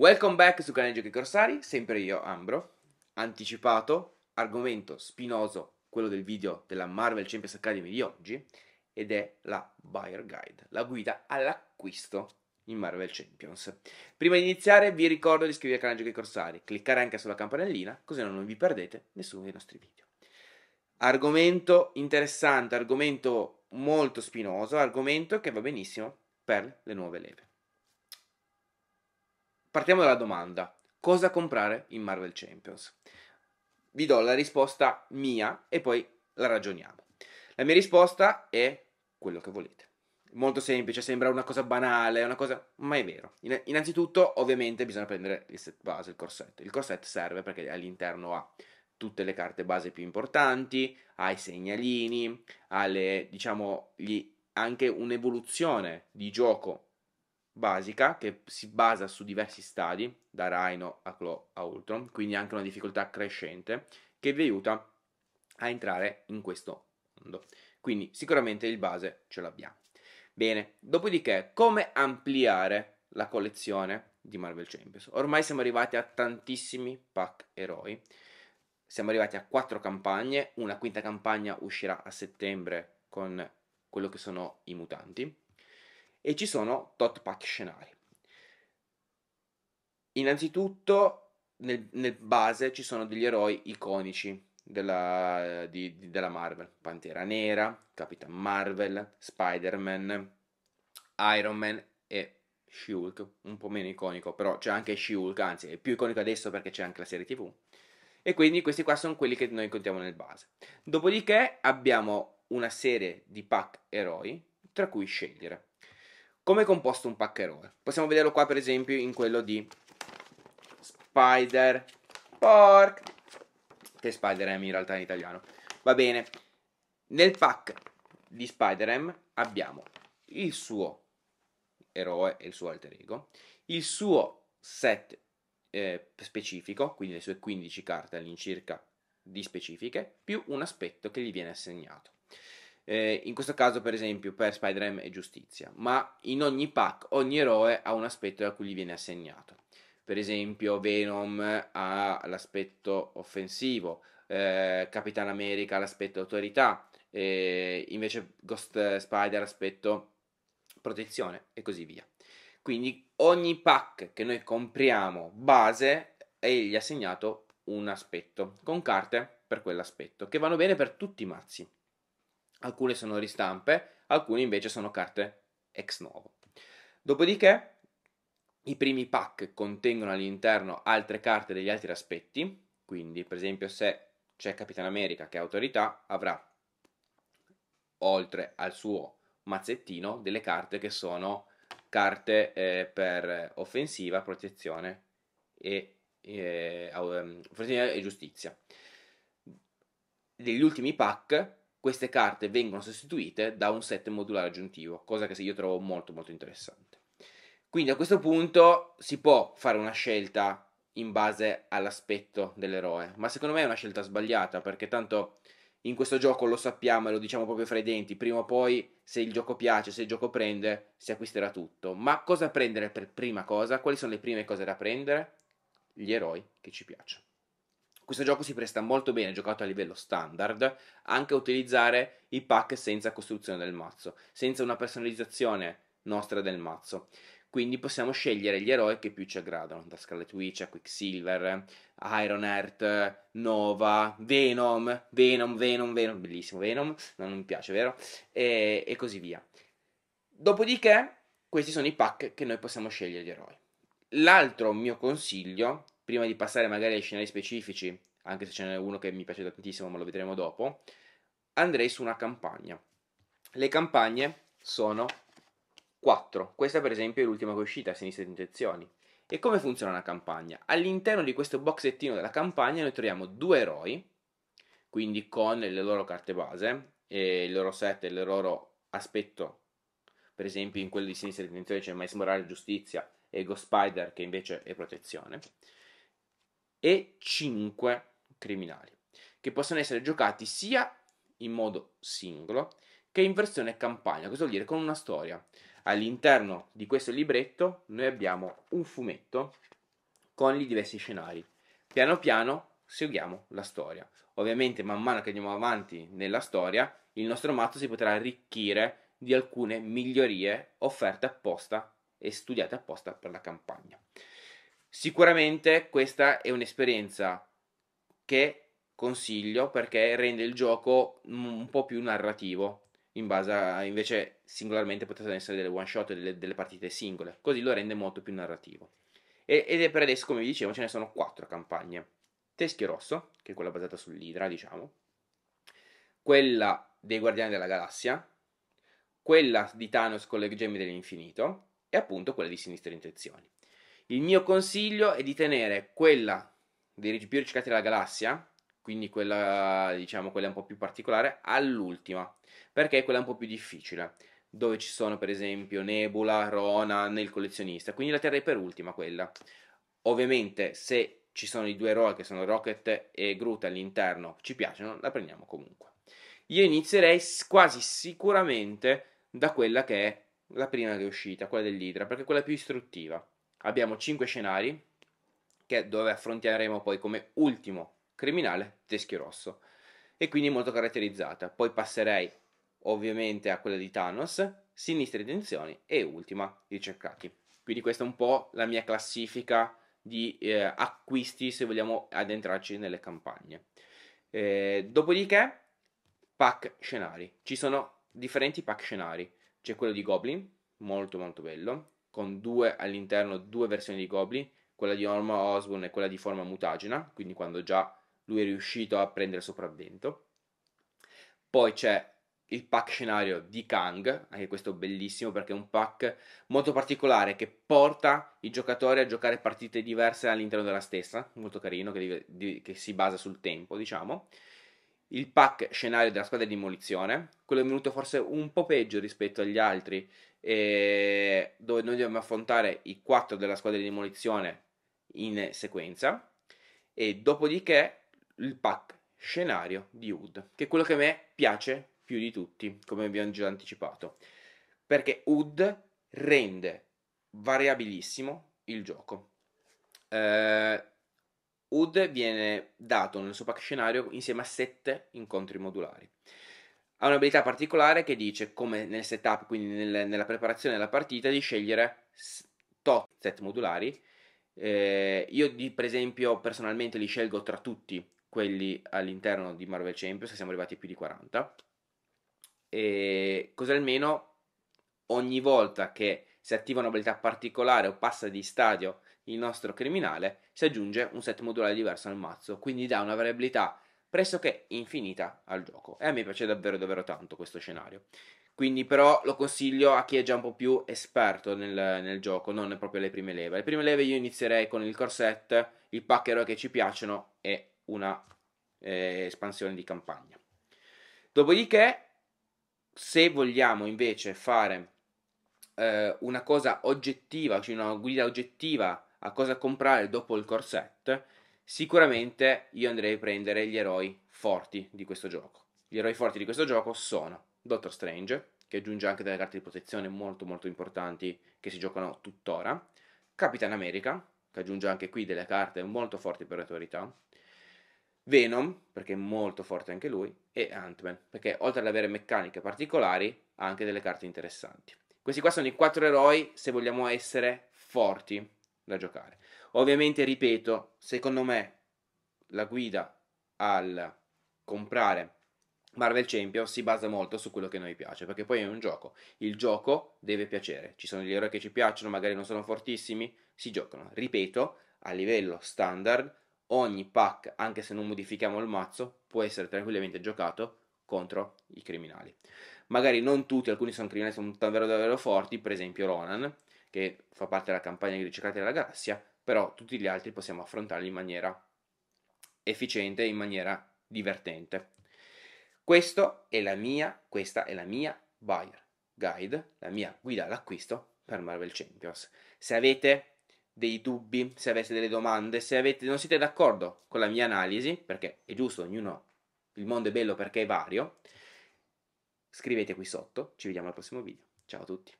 Welcome back su canale Giochi Corsari, sempre io, Ambro. Anticipato, argomento spinoso, quello del video della Marvel Champions Academy di oggi, ed è la Buyer Guide, la guida all'acquisto in Marvel Champions. Prima di iniziare vi ricordo di iscrivervi al canale Giochi Corsari, cliccare anche sulla campanellina, così non vi perdete nessuno dei nostri video. Argomento interessante, argomento molto spinoso, argomento che va benissimo per le nuove leve. Partiamo dalla domanda, cosa comprare in Marvel Champions? Vi do la risposta mia e poi la ragioniamo. La mia risposta è quello che volete. Molto semplice, sembra una cosa banale, una cosa, ma è vero. Innanzitutto, ovviamente, bisogna prendere il set base, il corsetto. Il corsetto serve perché all'interno ha tutte le carte base più importanti, ha i segnalini, ha le, diciamo, gli, anche un'evoluzione di gioco basica che si basa su diversi stadi, da Rhino a Claw a Ultron, quindi anche una difficoltà crescente che vi aiuta a entrare in questo mondo. Quindi sicuramente il base ce l'abbiamo. Bene, dopodiché come ampliare la collezione di Marvel Champions? Ormai siamo arrivati a tantissimi pack eroi. Siamo arrivati a quattro campagne, una quinta campagna uscirà a settembre con quello che sono i mutanti e ci sono tot pack scenari. Innanzitutto nel, nel base ci sono degli eroi iconici della, di, di, della Marvel, Pantera Nera, Capitan Marvel, Spider-Man, Iron Man e she un po' meno iconico, però c'è anche she anzi è più iconico adesso perché c'è anche la serie TV. E quindi questi qua sono quelli che noi incontriamo nel base. Dopodiché abbiamo una serie di pack eroi tra cui scegliere. Come è composto un pack eroe. Possiamo vederlo qua per esempio in quello di Spider Pork, che spider man in realtà in italiano. Va bene, nel pack di spider man abbiamo il suo eroe e il suo alter ego, il suo set eh, specifico, quindi le sue 15 carte all'incirca di specifiche, più un aspetto che gli viene assegnato. Eh, in questo caso, per esempio, per Spider-Man è giustizia, ma in ogni pack ogni eroe ha un aspetto a cui gli viene assegnato. Per esempio, Venom ha l'aspetto offensivo, eh, Capitan America ha l'aspetto autorità, eh, invece Ghost Spider ha l'aspetto protezione e così via. Quindi ogni pack che noi compriamo base è gli assegnato un aspetto con carte per quell'aspetto che vanno bene per tutti i mazzi alcune sono ristampe, alcune invece sono carte ex novo. Dopodiché i primi pack contengono all'interno altre carte degli altri aspetti, quindi per esempio se c'è Capitan America che è autorità, avrà oltre al suo mazzettino delle carte che sono carte eh, per offensiva, protezione e, eh, ehm, e, e, e giustizia. Degli ultimi pack queste carte vengono sostituite da un set modulare aggiuntivo, cosa che io trovo molto molto interessante. Quindi a questo punto si può fare una scelta in base all'aspetto dell'eroe, ma secondo me è una scelta sbagliata perché tanto in questo gioco lo sappiamo e lo diciamo proprio fra i denti, prima o poi se il gioco piace, se il gioco prende, si acquisterà tutto. Ma cosa prendere per prima cosa? Quali sono le prime cose da prendere? Gli eroi che ci piacciono. Questo gioco si presta molto bene, giocato a livello standard, anche a utilizzare i pack senza costruzione del mazzo, senza una personalizzazione nostra del mazzo. Quindi possiamo scegliere gli eroi che più ci aggradano, da Scarlet Witch a Quicksilver, Iron Heart, Nova, Venom, Venom, Venom, Venom, bellissimo Venom, no, non mi piace, vero? E, e così via. Dopodiché, questi sono i pack che noi possiamo scegliere gli eroi. L'altro mio consiglio prima di passare magari ai scenari specifici, anche se ce n'è uno che mi piace tantissimo, ma lo vedremo dopo, andrei su una campagna. Le campagne sono quattro. Questa per esempio è l'ultima che è uscita, sinistra di intenzioni. E come funziona una campagna? All'interno di questo boxettino della campagna noi troviamo due eroi, quindi con le loro carte base, il loro set e il loro aspetto. Per esempio in quello di sinistra di intenzioni c'è Mais Morale Giustizia e Ghost Spider che invece è protezione e 5 criminali, che possono essere giocati sia in modo singolo che in versione campagna, cosa vuol dire con una storia. All'interno di questo libretto noi abbiamo un fumetto con i diversi scenari. Piano piano seguiamo la storia. Ovviamente man mano che andiamo avanti nella storia, il nostro mazzo si potrà arricchire di alcune migliorie offerte apposta e studiate apposta per la campagna. Sicuramente questa è un'esperienza che consiglio perché rende il gioco un po' più narrativo. In base a, invece, singolarmente potrebbero essere delle one shot e delle, delle, partite singole. Così lo rende molto più narrativo. E, ed è per adesso, come vi dicevo, ce ne sono quattro campagne. Teschio Rosso, che è quella basata sull'Idra, diciamo. Quella dei Guardiani della Galassia. Quella di Thanos con le gemme dell'infinito. E appunto quella di Sinistre Intenzioni. Il mio consiglio è di tenere quella dei più ricercati della galassia, quindi quella, diciamo, quella un po' più particolare, all'ultima, perché quella è un po' più difficile, dove ci sono per esempio Nebula, Rona, nel collezionista, quindi la terrei per ultima quella. Ovviamente se ci sono i due eroi che sono Rocket e Groot all'interno, ci piacciono, la prendiamo comunque. Io inizierei quasi sicuramente da quella che è la prima che è uscita, quella dell'Hydra, perché è quella più istruttiva abbiamo 5 scenari che, dove affronteremo poi come ultimo criminale Teschio Rosso e quindi molto caratterizzata. Poi passerei ovviamente a quella di Thanos, sinistre intenzioni e ultima Cercati. Quindi questa è un po' la mia classifica di eh, acquisti se vogliamo addentrarci nelle campagne. Eh, dopodiché pack scenari. Ci sono differenti pack scenari. C'è quello di Goblin, molto molto bello, con due all'interno due versioni di Goblin, quella di Norma Osborn e quella di forma mutagena, quindi quando già lui è riuscito a prendere sopravvento. Poi c'è il pack scenario di Kang, anche questo bellissimo perché è un pack molto particolare che porta i giocatori a giocare partite diverse all'interno della stessa, molto carino, che, che si basa sul tempo, diciamo il pack scenario della squadra di demolizione, quello è venuto forse un po' peggio rispetto agli altri, eh, dove noi dobbiamo affrontare i quattro della squadra di demolizione in sequenza, e dopodiché il pack scenario di Hood, che è quello che a me piace più di tutti, come vi ho già anticipato, perché Hood rende variabilissimo il gioco. Eh, Wood viene dato nel suo pack scenario insieme a 7 incontri modulari. Ha un'abilità particolare che dice, come nel setup, quindi nel, nella preparazione della partita, di scegliere tot set modulari. Eh, io, di, per esempio, personalmente li scelgo tra tutti quelli all'interno di Marvel Champions, che siamo arrivati a più di 40. E così almeno ogni volta che si attiva un'abilità particolare o passa di stadio il nostro criminale, si aggiunge un set modulare diverso al mazzo, quindi dà una variabilità pressoché infinita al gioco. E a me piace davvero davvero tanto questo scenario. Quindi però lo consiglio a chi è già un po' più esperto nel, nel gioco, non proprio alle prime leve. Le prime leve io inizierei con il corset, il pack eroe che ci piacciono e una eh, espansione di campagna. Dopodiché, se vogliamo invece fare eh, una cosa oggettiva, cioè una guida oggettiva a cosa comprare dopo il core set, sicuramente io andrei a prendere gli eroi forti di questo gioco. Gli eroi forti di questo gioco sono Doctor Strange, che aggiunge anche delle carte di protezione molto molto importanti che si giocano tuttora, Capitan America, che aggiunge anche qui delle carte molto forti per autorità, Venom, perché è molto forte anche lui, e Ant-Man, perché oltre ad avere meccaniche particolari, ha anche delle carte interessanti. Questi qua sono i quattro eroi se vogliamo essere forti, da giocare. Ovviamente, ripeto, secondo me la guida al comprare Marvel Champion si basa molto su quello che a noi piace, perché poi è un gioco. Il gioco deve piacere. Ci sono gli eroi che ci piacciono, magari non sono fortissimi, si giocano. Ripeto, a livello standard, ogni pack, anche se non modifichiamo il mazzo, può essere tranquillamente giocato contro i criminali. Magari non tutti, alcuni sono criminali, sono davvero davvero forti, per esempio Ronan, che fa parte della campagna di riciclate della galassia, però tutti gli altri possiamo affrontarli in maniera efficiente, in maniera divertente. Questo è la mia, questa è la mia buyer guide, la mia guida all'acquisto per Marvel Champions. Se avete dei dubbi, se avete delle domande, se avete, non siete d'accordo con la mia analisi, perché è giusto, ognuno, il mondo è bello perché è vario, scrivete qui sotto, ci vediamo al prossimo video. Ciao a tutti.